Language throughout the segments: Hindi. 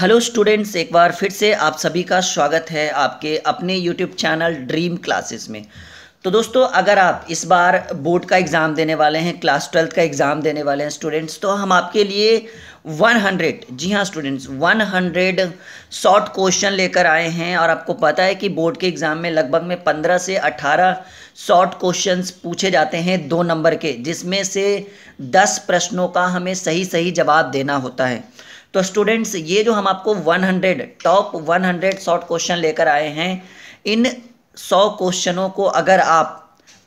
हेलो स्टूडेंट्स एक बार फिर से आप सभी का स्वागत है आपके अपने यूट्यूब चैनल ड्रीम क्लासेस में तो दोस्तों अगर आप इस बार बोर्ड का एग्ज़ाम देने वाले हैं क्लास ट्वेल्थ का एग्ज़ाम देने वाले हैं स्टूडेंट्स तो हम आपके लिए 100 जी हाँ स्टूडेंट्स 100 शॉर्ट क्वेश्चन लेकर आए हैं और आपको पता है कि बोर्ड के एग्ज़ाम में लगभग में पंद्रह से अट्ठारह शॉर्ट क्वेश्चंस पूछे जाते हैं दो नंबर के जिसमें से दस प्रश्नों का हमें सही सही जवाब देना होता है तो स्टूडेंट्स ये जो हम आपको 100 टॉप 100 शॉर्ट क्वेश्चन लेकर आए हैं इन 100 क्वेश्चनों को अगर आप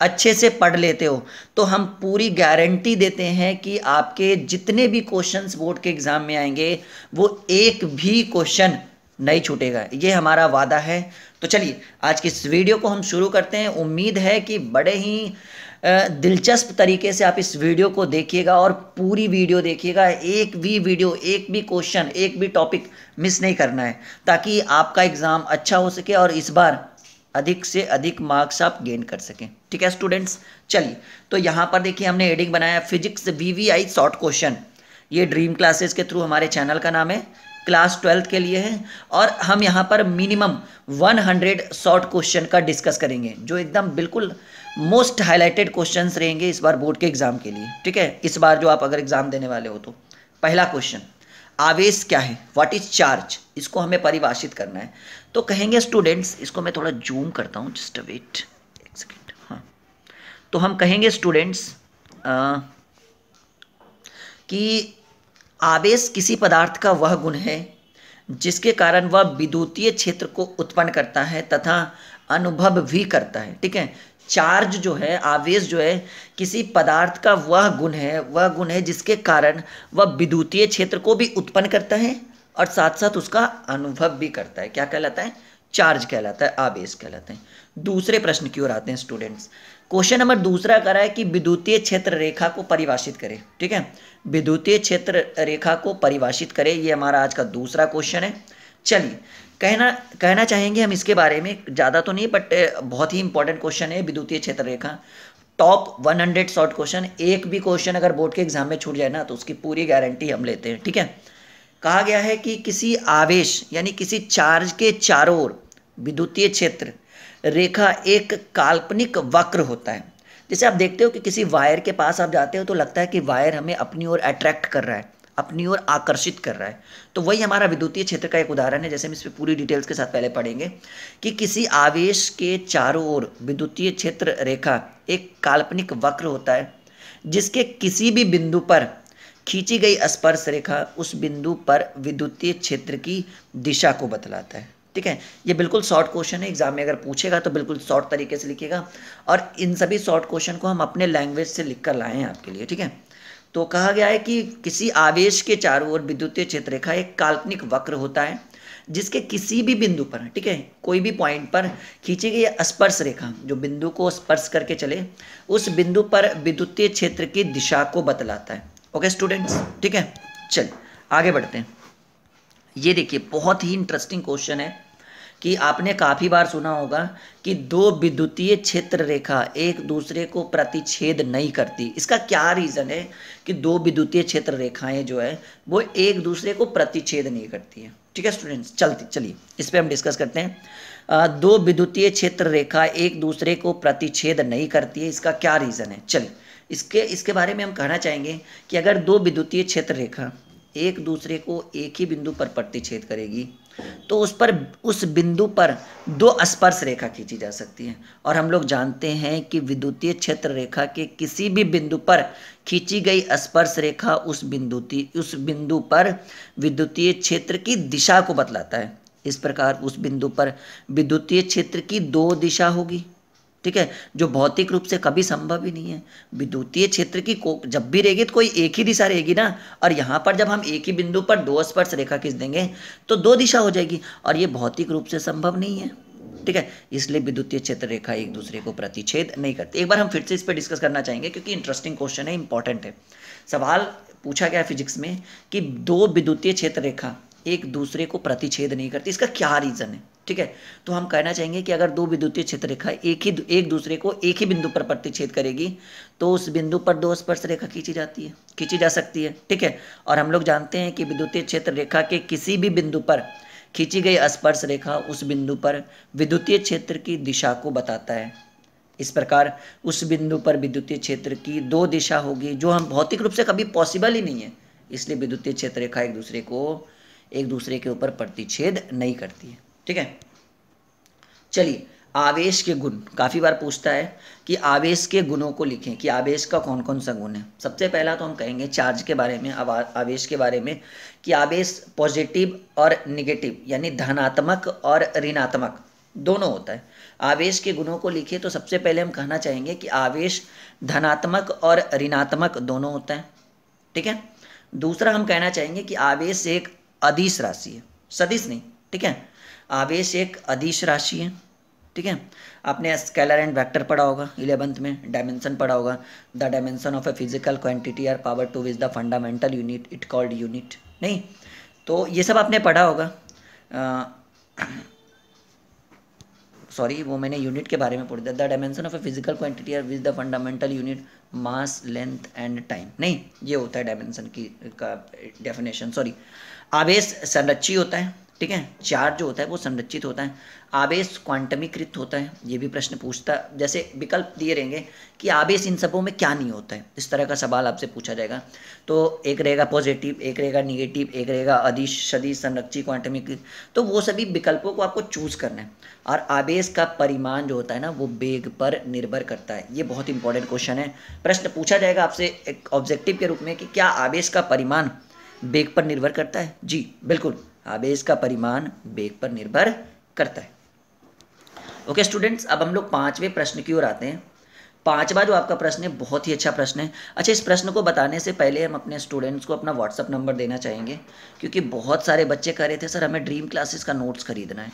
अच्छे से पढ़ लेते हो तो हम पूरी गारंटी देते हैं कि आपके जितने भी क्वेश्चंस बोर्ड के एग्ज़ाम में आएंगे वो एक भी क्वेश्चन नहीं छूटेगा ये हमारा वादा है तो चलिए आज की इस वीडियो को हम शुरू करते हैं उम्मीद है कि बड़े ही दिलचस्प तरीके से आप इस वीडियो को देखिएगा और पूरी वीडियो देखिएगा एक भी वीडियो एक भी क्वेश्चन एक भी टॉपिक मिस नहीं करना है ताकि आपका एग्ज़ाम अच्छा हो सके और इस बार अधिक से अधिक मार्क्स आप गेन कर सकें ठीक है स्टूडेंट्स चलिए तो यहाँ पर देखिए हमने एडिंग बनाया physics V V I short question ये ड्रीम क्लासेस के थ्रू हमारे चैनल का नाम है क्लास ट्वेल्थ के लिए है और हम यहाँ पर मिनिमम 100 शॉर्ट क्वेश्चन का डिस्कस करेंगे जो एकदम बिल्कुल मोस्ट हाईलाइटेड क्वेश्चन रहेंगे इस बार बोर्ड के एग्ज़ाम के लिए ठीक है इस बार जो आप अगर एग्ज़ाम देने वाले हो तो पहला क्वेश्चन आवेश क्या है व्हाट इज चार्ज इसको हमें परिभाषित करना है तो कहेंगे स्टूडेंट्स इसको मैं थोड़ा जूम करता हूँ जस्ट वेट एक सेकेंड हाँ तो हम कहेंगे स्टूडेंट्स कि आवेश किसी पदार्थ का वह गुण है जिसके कारण वह विद्युतीय क्षेत्र को उत्पन्न करता है तथा अनुभव भी करता है ठीक है चार्ज जो है आवेश जो है किसी पदार्थ का वह गुण है वह गुण है जिसके कारण वह विद्युतीय क्षेत्र को भी उत्पन्न करता है और साथ साथ उसका अनुभव भी करता है क्या कहलाता है चार्ज कहलाता है आवेश कहलाता है दूसरे प्रश्न की ओर आते हैं स्टूडेंट्स क्वेश्चन नंबर दूसरा करा है कि विद्युतीय क्षेत्र रेखा को परिभाषित करें ठीक है विद्युतीय क्षेत्र रेखा को परिभाषित करें ये हमारा आज का दूसरा क्वेश्चन है चलिए कहना कहना चाहेंगे हम इसके बारे में ज़्यादा तो नहीं बट बहुत ही इंपॉर्टेंट क्वेश्चन है विद्युतीय क्षेत्र रेखा टॉप 100 शॉर्ट क्वेश्चन एक भी क्वेश्चन अगर बोर्ड के एग्जाम में छूट जाए ना तो उसकी पूरी गारंटी हम लेते हैं ठीक है कहा गया है कि किसी आवेश यानी किसी चार्ज के चारों ओर विद्युतीय क्षेत्र रेखा एक काल्पनिक वक्र होता है जैसे आप देखते हो कि किसी वायर के पास आप जाते हो तो लगता है कि वायर हमें अपनी ओर अट्रैक्ट कर रहा है अपनी ओर आकर्षित कर रहा है तो वही हमारा विद्युतीय क्षेत्र का एक उदाहरण है जैसे हम इस पर पूरी डिटेल्स के साथ पहले पढ़ेंगे कि किसी आवेश के चारों ओर विद्युतीय क्षेत्र रेखा एक काल्पनिक वक्र होता है जिसके किसी भी बिंदु पर खींची गई स्पर्श रेखा उस बिंदु पर विद्युतीय क्षेत्र की दिशा को बतलाता है ठीक है ये बिल्कुल शॉर्ट क्वेश्चन है एग्जाम में अगर पूछेगा तो बिल्कुल शॉर्ट तरीके से लिखेगा और इन सभी शॉर्ट क्वेश्चन को हम अपने लैंग्वेज से लिख कर लाए हैं आपके लिए ठीक है तो कहा गया है कि किसी आवेश के चारों ओर विद्युतीय क्षेत्र रेखा एक काल्पनिक वक्र होता है जिसके किसी भी बिंदु पर ठीक है कोई भी पॉइंट पर खींची गई स्पर्श रेखा जो बिंदु को स्पर्श करके चले उस बिंदु पर विद्युतीय क्षेत्र की दिशा को बतलाता है ओके स्टूडेंट्स ठीक है चल आगे बढ़ते हैं ये देखिए बहुत ही इंटरेस्टिंग क्वेश्चन है कि आपने काफ़ी बार सुना होगा कि दो विद्युतीय क्षेत्र रेखा एक दूसरे को प्रतिच्छेद नहीं करती इसका क्या रीज़न है कि दो विद्युतीय क्षेत्र रेखाएं जो है वो एक दूसरे को प्रतिच्छेद नहीं करती है ठीक है स्टूडेंट्स चलती चलिए इस पर हम डिस्कस करते हैं दो विद्युतीय क्षेत्र रेखा एक दूसरे को प्रतिच्छेद नहीं करती है इसका क्या रीज़न है चलिए इसके इसके बारे में हम कहना चाहेंगे कि अगर दो विद्युतीय क्षेत्र रेखा एक दूसरे को एक ही बिंदु पर प्रतिच्छेद करेगी तो उस पर उस बिंदु पर दो स्पर्श रेखा खींची जा सकती है और हम लोग जानते हैं कि विद्युतीय क्षेत्र रेखा के किसी भी बिंदु पर खींची गई स्पर्श रेखा उस बिंदु उस बिंदु पर विद्युतीय क्षेत्र की दिशा को बतलाता है इस प्रकार उस बिंदु पर विद्युतीय क्षेत्र की दो दिशा होगी ठीक है जो भौतिक रूप से कभी संभव ही नहीं है विद्युतीय क्षेत्र की को जब भी रहेगी तो कोई एक ही दिशा रहेगी ना और यहाँ पर जब हम एक ही बिंदु पर दो स्पर्श रेखा खींच देंगे तो दो दिशा हो जाएगी और ये भौतिक रूप से संभव नहीं है ठीक है इसलिए विद्युतीय क्षेत्र रेखा एक दूसरे को प्रतिच्छेद नहीं करती एक बार हम फिर से इस पर डिस्कस करना चाहेंगे क्योंकि इंटरेस्टिंग क्वेश्चन है इंपॉर्टेंट है सवाल पूछा गया फिजिक्स में कि दो विद्युतीय क्षेत्र रेखा एक दूसरे को प्रतिच्छेद नहीं करती इसका क्या रीज़न है ठीक है तो हम कहना चाहेंगे कि अगर दो विद्युतीय क्षेत्र रेखा एक ही एक दूसरे को एक ही बिंदु पर प्रतिच्छेद करेगी तो उस बिंदु पर दो स्पर्श रेखा खींची जाती है खींची जा सकती है ठीक है और हम लोग जानते हैं कि विद्युतीय क्षेत्र रेखा के किसी भी बिंदु पर खींची गई स्पर्श रेखा उस बिंदु पर विद्युतीय क्षेत्र की दिशा को बताता है इस प्रकार उस बिंदु पर विद्युतीय क्षेत्र की दो दिशा होगी जो हम भौतिक रूप से कभी पॉसिबल ही नहीं है इसलिए विद्युतीय क्षेत्र रेखा एक दूसरे को एक दूसरे के ऊपर प्रतिच्छेद नहीं करती है ठीक है चलिए आवेश के गुण काफ़ी बार पूछता है कि आवेश के गुणों को लिखें कि आवेश का कौन कौन सा गुण है सबसे पहला तो हम कहेंगे चार्ज के बारे में आवेश के बारे में कि आवेश पॉजिटिव और निगेटिव यानी धनात्मक और ऋणात्मक दोनों होता है आवेश के गुणों को लिखे तो सबसे पहले हम कहना चाहेंगे कि आवेश धनात्मक और ऋणात्मक दोनों होता है ठीक है दूसरा हम कहना चाहेंगे कि आवेश एक अधीश राशि है सदिश नहीं ठीक है आवेश एक अधिस राशि है ठीक है आपने स्केलर एंड वेक्टर पढ़ा होगा इलेवंथ में डायमेंशन पढ़ा होगा the dimension of a physical quantity are power to which the fundamental unit it called unit नहीं तो ये सब आपने पढ़ा होगा आ, सॉरी वो मैंने यूनिट के बारे में पढ़ दिया the dimension of a physical quantity are with the fundamental unit mass length and time नहीं ये होता है डायमेंशन की का डेफिनेशन सॉरी आवेश संरक्षी होता है ठीक है चार्ज जो होता है वो संरक्षित होता है आवेश क्वांटमीकृत होता है ये भी प्रश्न पूछता जैसे विकल्प दिए रहेंगे कि आवेश इन सबों में क्या नहीं होता है इस तरह का सवाल आपसे पूछा जाएगा तो एक रहेगा पॉजिटिव एक रहेगा निगेटिव एक रहेगा अधिश सदी संरक्षित क्वांटमीकृत तो वो सभी विकल्पों को आपको चूज करना है और आवेश का परिमाण जो होता है ना वो वेग पर निर्भर करता है ये बहुत इंपॉर्टेंट क्वेश्चन है प्रश्न पूछा जाएगा आपसे एक ऑब्जेक्टिव के रूप में कि क्या आवेश का परिमाण वेग पर निर्भर करता है जी बिल्कुल आवेश का परिमाण वेग पर निर्भर करता है ओके okay, स्टूडेंट्स अब हम लोग पांचवें प्रश्न की ओर आते हैं पांचवा जो आपका प्रश्न है बहुत ही अच्छा प्रश्न है अच्छा इस प्रश्न को बताने से पहले हम अपने स्टूडेंट्स को अपना व्हाट्सअप नंबर देना चाहेंगे क्योंकि बहुत सारे बच्चे कह रहे थे सर हमें ड्रीम क्लासेस का नोट्स खरीदना है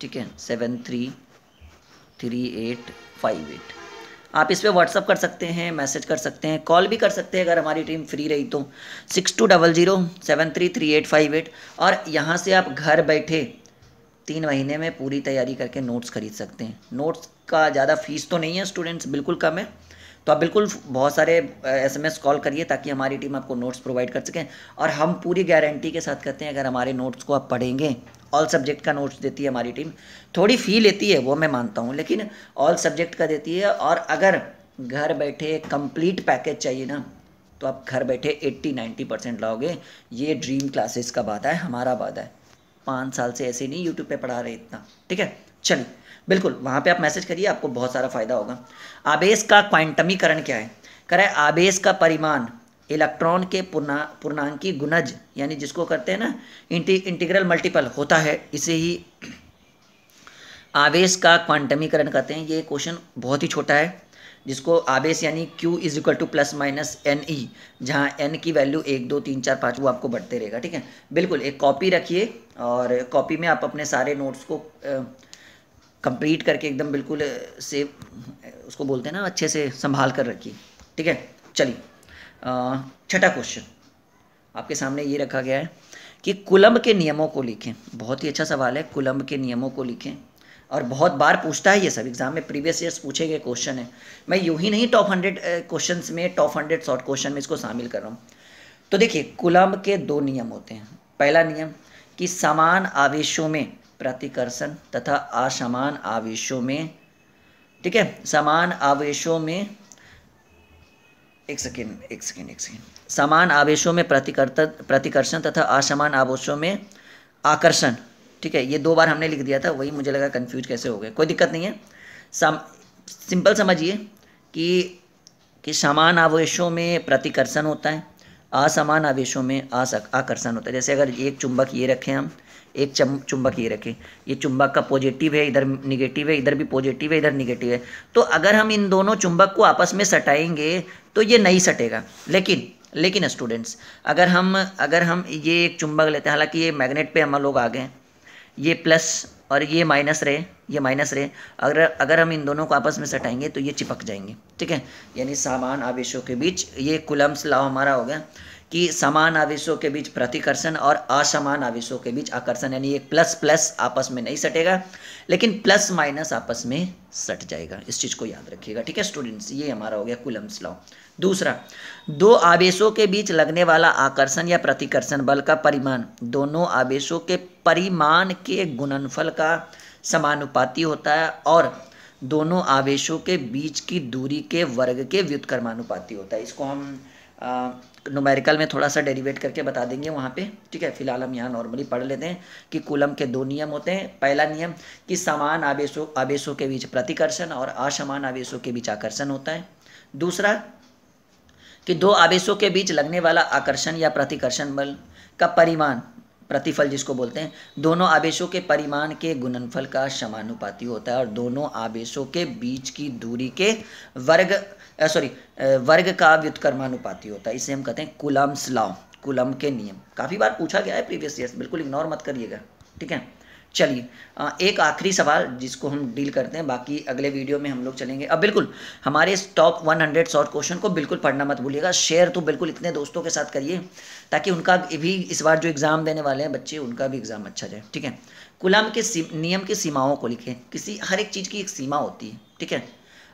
ठीक है seven three three eight five eight आप इस पर व्हाट्सअप कर सकते हैं मैसेज कर सकते हैं कॉल भी कर सकते हैं अगर हमारी टीम फ्री रही तो six two double zero seven three three eight five eight और यहाँ से आप घर बैठे तीन महीने में पूरी तैयारी करके नोट्स खरीद सकते हैं नोट्स का ज़्यादा फीस तो नहीं है स्टूडेंट्स बिल्कुल कम है तो आप बिल्कुल बहुत सारे एस एम एस कॉल करिए ताकि हमारी टीम आपको नोट्स प्रोवाइड कर सकें और हम पूरी गारंटी के साथ कहते हैं अगर हमारे नोट्स को आप पढ़ेंगे ऑल सब्जेक्ट का नोट्स देती है हमारी टीम थोड़ी फ़ी लेती है वो मैं मानता हूँ लेकिन ऑल सब्जेक्ट का देती है और अगर घर बैठे कंप्लीट पैकेज चाहिए ना तो आप घर बैठे 80-90 परसेंट लाओगे ये ड्रीम क्लासेस का वादा है हमारा वादा है पाँच साल से ऐसे नहीं यूट्यूब पे पढ़ा रहे इतना ठीक है चलिए बिल्कुल वहाँ पे आप मैसेज करिए आपको बहुत सारा फ़ायदा होगा आवेश का क्वांटमीकरण क्या है करें आवेश का परिमाण इलेक्ट्रॉन के पूर्णा पूर्णांकी गुणज यानी जिसको करते हैं ना इंटी इंटीग्रल मल्टीपल होता है इसे ही आवेश का क्वांटमीकरण कहते हैं ये क्वेश्चन बहुत ही छोटा है जिसको आवेश यानी Q is equal to plus minus N E जहाँ एन की वैल्यू एक दो तीन चार पाँच वो आपको बढ़ते रहेगा ठीक है बिल्कुल एक कॉपी रखिए और कॉपी में आप अपने सारे नोट्स को आ, कंप्लीट करके एकदम बिल्कुल से उसको बोलते हैं ना अच्छे से संभाल कर रखिए ठीक है चलिए छठा क्वेश्चन आपके सामने ये रखा गया है कि कुलम्ब के नियमों को लिखें बहुत ही अच्छा सवाल है कुलम्ब के नियमों को लिखें और बहुत बार पूछता है ये सब एग्जाम में प्रीवियस ईयर्स पूछे गए क्वेश्चन है मैं यूँ ही नहीं टॉप हंड्रेड क्वेश्चन में टॉप हंड्रेड शॉर्ट क्वेश्चन में इसको शामिल कर रहा हूँ तो देखिए कुलम के दो नियम होते हैं पहला नियम कि समान आवेशों में प्रतिकर्षण तथा असमान आवेशों में ठीक है समान आवेशों में एक सेकेंड एक सेकेंड एक सेकेंड समान आवेशों में प्रतिकर्षण तथा असमान आवेशों में आकर्षण ठीक है ये दो बार हमने लिख दिया था वही मुझे लगा कन्फ्यूज कैसे हो गए कोई दिक्कत नहीं है सम सिंपल समझिए कि कि समान आवेशों में प्रतिकर्षण होता है असमान आवेशों में आकर्षण होता है जैसे अगर एक चुंबक ये रखें हम एक चम चुंबक ये रखें ये चुंबक का पॉजिटिव है इधर निगेटिव है इधर भी पॉजिटिव है इधर निगेटिव है तो अगर हम इन दोनों चुंबक को आपस में सटाएंगे तो ये नहीं सटेगा लेकिन लेकिन स्टूडेंट्स अगर हम अगर हम ये एक चुंबक लेते हैं हालांकि ये मैग्नेट पे हम लोग आ गए ये प्लस और ये माइनस रहे ये माइनस रहे अगर अगर हम इन दोनों को आपस में सटाएंगे तो ये चिपक जाएंगे ठीक है यानी सामान आवेशों के बीच ये कुलम्स लाव हमारा हो गया कि समान आवेशों के बीच प्रतिकर्षण और असमान आवेशों के बीच आकर्षण यानी एक प्लस प्लस आपस में नहीं सटेगा लेकिन प्लस माइनस आपस में सट जाएगा इस चीज़ को याद रखिएगा ठीक है स्टूडेंट्स ये हमारा हो गया कुलम्स लॉ दूसरा दो आवेशों के बीच लगने वाला आकर्षण या प्रतिकर्षण बल का परिमाण दोनों आवेशों के परिमाण के गुणनफल का समानुपाती होता है और दोनों आवेशों के बीच की दूरी के वर्ग के व्युत्कर्मानुपाती होता है इसको हम आ, नोमेरिकल में थोड़ा सा डेरिवेट करके बता देंगे वहाँ पे ठीक है फिलहाल हम यहाँ नॉर्मली पढ़ लेते हैं कि कुलम के दो नियम होते हैं पहला नियम कि समान आवेशों आवेशों के बीच प्रतिकर्षण और असमान आवेशों के बीच आकर्षण होता है दूसरा कि दो आवेशों के बीच लगने वाला आकर्षण या प्रतिकर्षण बल का परिमाण प्रतिफल जिसको बोलते हैं दोनों आवेशों के परिमाण के गुणनफल का समानुपाती होता है और दोनों आवेशों के बीच की दूरी के वर्ग सॉरी वर्ग का व्युत्कर्मानुपाती होता है इसे हम कहते हैं कुलम स्लाव कुलम के नियम काफ़ी बार पूछा गया है प्रीवियस ईयर बिल्कुल इग्नोर मत करिएगा ठीक है चलिए एक आखिरी सवाल जिसको हम डील करते हैं बाकी अगले वीडियो में हम लोग चलेंगे अब बिल्कुल हमारे इस टॉप 100 शॉर्ट क्वेश्चन को बिल्कुल पढ़ना मत भूलिएगा शेयर तो बिल्कुल इतने दोस्तों के साथ करिए ताकि उनका भी इस बार जो एग्ज़ाम देने वाले हैं बच्चे उनका भी एग्ज़ाम अच्छा जाए ठीक है कुलम के नियम की सीमाओं को लिखें किसी हर एक चीज़ की एक सीमा होती है ठीक है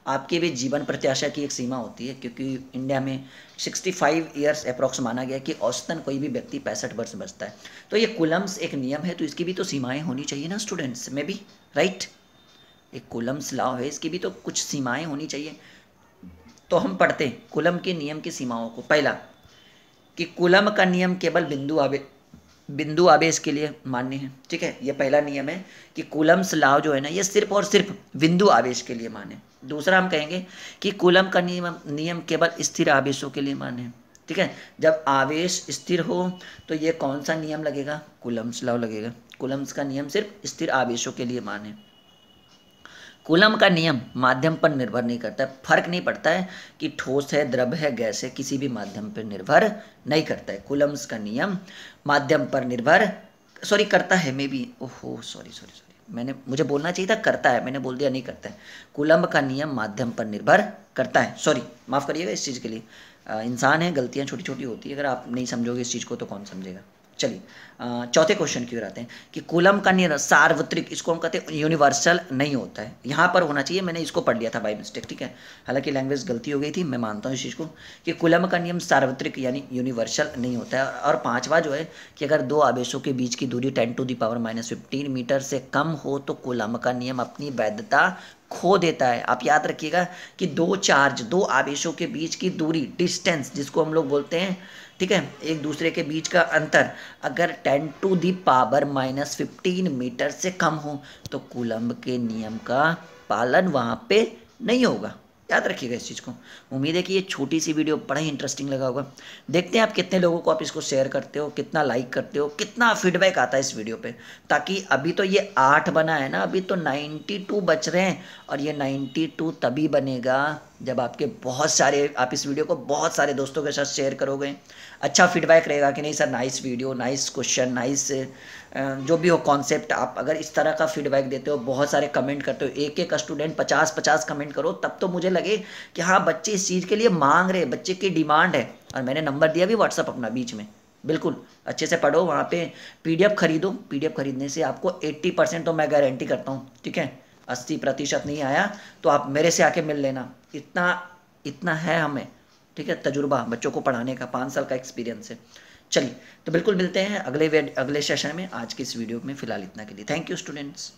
आपके भी जीवन प्रत्याशा की एक सीमा होती है क्योंकि इंडिया में 65 ईयर्स अप्रॉक्स माना गया कि औसतन कोई भी व्यक्ति पैंसठ वर्ष बचता है तो ये कुलम्स एक नियम है तो इसकी भी तो सीमाएं होनी चाहिए ना स्टूडेंट्स में भी राइट एक कुलम्स लॉ है इसकी भी तो कुछ सीमाएँ होनी चाहिए तो हम पढ़ते हैं कुलम के नियम की सीमाओं को पहला कि कुलम का नियम केवल बिंदु आवे बिंदु आवेश के लिए मान्य है ठीक है ये पहला नियम है कि कुलम्स लाव जो है ना ये सिर्फ और सिर्फ बिंदु आवेश के लिए मान्य दूसरा हम कहेंगे कि कुलम का नियम नियम केवल स्थिर आवेशों के लिए मान्य है ठीक है जब आवेश स्थिर हो तो ये कौन सा नियम लगेगा कुलम्स लॉ लगेगा कुलम्स का नियम सिर्फ स्थिर आवेशों के लिए मान्य है कुलम का नियम माध्यम पर निर्भर नहीं करता है फर्क नहीं पड़ता है कि ठोस है द्रव है गैस है किसी भी माध्यम पर निर्भर नहीं करता है कुलम्स का नियम माध्यम पर निर्भर सॉरी करता है मे बी ओहो सॉरी सॉरी मैंने मुझे बोलना चाहिए था करता है मैंने बोल दिया नहीं करता है कुलम्ब का नियम माध्यम पर निर्भर करता है सॉरी माफ़ करिएगा इस चीज़ के लिए इंसान है गलतियाँ छोटी छोटी होती है अगर आप नहीं समझोगे इस चीज़ को तो कौन समझेगा चलिए चौथे क्वेश्चन की ओर आते हैं कि कुलम का सार्वत्रिक इसको हम कहते हैं यूनिवर्सल नहीं होता है यहाँ पर होना चाहिए मैंने इसको पढ़ लिया था बाई मिस्टेक ठीक है हालांकि लैंग्वेज गलती हो गई थी मैं मानता हूँ इस चीज़ को कि कुलम का नियम सार्वत्रिक यानी यूनिवर्सल नहीं होता है और पाँचवा जो है कि अगर दो आवेशों के बीच की दूरी ten to the power minus fifteen metre से कम हो तो कुलम का नियम अपनी वैधता खो देता है आप याद रखिएगा कि दो चार्ज दो आवेशों के बीच की दूरी डिस्टेंस जिसको हम लोग बोलते हैं ठीक है एक दूसरे के बीच का अंतर अगर ten to the power minus fifteen metre से कम हो तो कुलम्ब के नियम का पालन वहाँ पे नहीं होगा याद रखिएगा इस चीज़ को उम्मीद है कि ये छोटी सी वीडियो बड़ा ही इंटरेस्टिंग लगा होगा देखते हैं आप कितने लोगों को आप इसको शेयर करते हो कितना लाइक करते हो कितना फीडबैक आता है इस वीडियो पे ताकि अभी तो ये आठ बना है ना अभी तो नाइन्टी टू बच रहे हैं और ये नाइन्टी टू तभी बनेगा जब आपके बहुत सारे आप इस वीडियो को बहुत सारे दोस्तों के साथ शेयर करोगे अच्छा फीडबैक रहेगा कि नहीं sir nice video nice question nice जो भी हो कॉन्सेप्ट आप अगर इस तरह का फीडबैक देते हो बहुत सारे कमेंट करते हो एक एक स्टूडेंट पचास पचास कमेंट करो तब तो मुझे लगे कि हाँ बच्चे इस चीज़ के लिए मांग रहे बच्चे की डिमांड है और मैंने नंबर दिया भी व्हाट्सअप अपना बीच में बिल्कुल अच्छे से पढ़ो वहाँ पे पीडीएफ खरीदो पीडीएफ खरीदने से आपको 80 परसेंट तो मैं गारंटी करता हूँ ठीक है 80 प्रतिशत नहीं आया तो आप मेरे से आके मिल लेना इतना इतना है हमें ठीक है तजुर्बा बच्चों को पढ़ाने का पाँच साल का एक्सपीरियंस है चलिए तो बिल्कुल मिलते हैं अगले अगले सेशन में आज की इस वीडियो में फिलहाल इतना के लिए थैंक यू स्टूडेंट्स